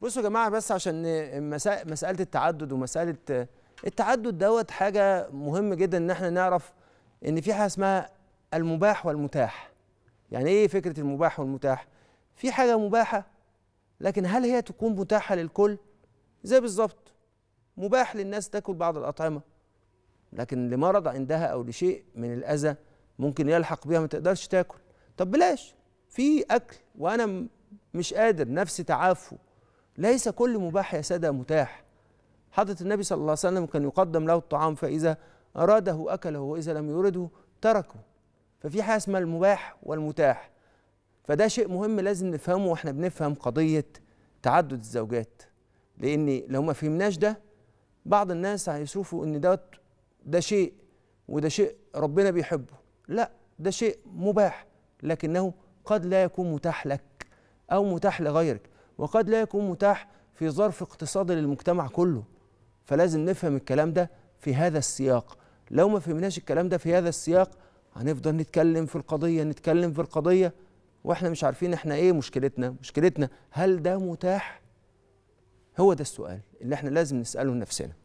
بصوا يا جماعه بس عشان مساله التعدد ومساله التعدد دوت حاجه مهم جدا ان احنا نعرف ان في حاجه اسمها المباح والمتاح يعني ايه فكره المباح والمتاح في حاجه مباحه لكن هل هي تكون متاحه للكل زي بالظبط مباح للناس تاكل بعض الاطعمه لكن لمرض عندها او لشيء من الاذى ممكن يلحق بيها ما تقدرش تاكل طب بلاش في اكل وانا مش قادر نفسي تعافوا ليس كل مباح يا سادة متاح حضرة النبي صلى الله عليه وسلم كان يقدم له الطعام فإذا أراده أكله وإذا لم يرده تركه ففي حاجة اسمها المباح والمتاح فده شيء مهم لازم نفهمه واحنا بنفهم قضية تعدد الزوجات لأن لو ما فهمناش ده بعض الناس هيشوفوا إن دوت ده شيء وده شيء ربنا بيحبه لا ده شيء مباح لكنه قد لا يكون متاح لك أو متاح لغيرك وقد لا يكون متاح في ظرف اقتصادي للمجتمع كله فلازم نفهم الكلام ده في هذا السياق لو ما فهمناش الكلام ده في هذا السياق هنفضل نتكلم في القضية نتكلم في القضية واحنا مش عارفين احنا ايه مشكلتنا مشكلتنا هل ده متاح هو ده السؤال اللي احنا لازم نسأله لنفسنا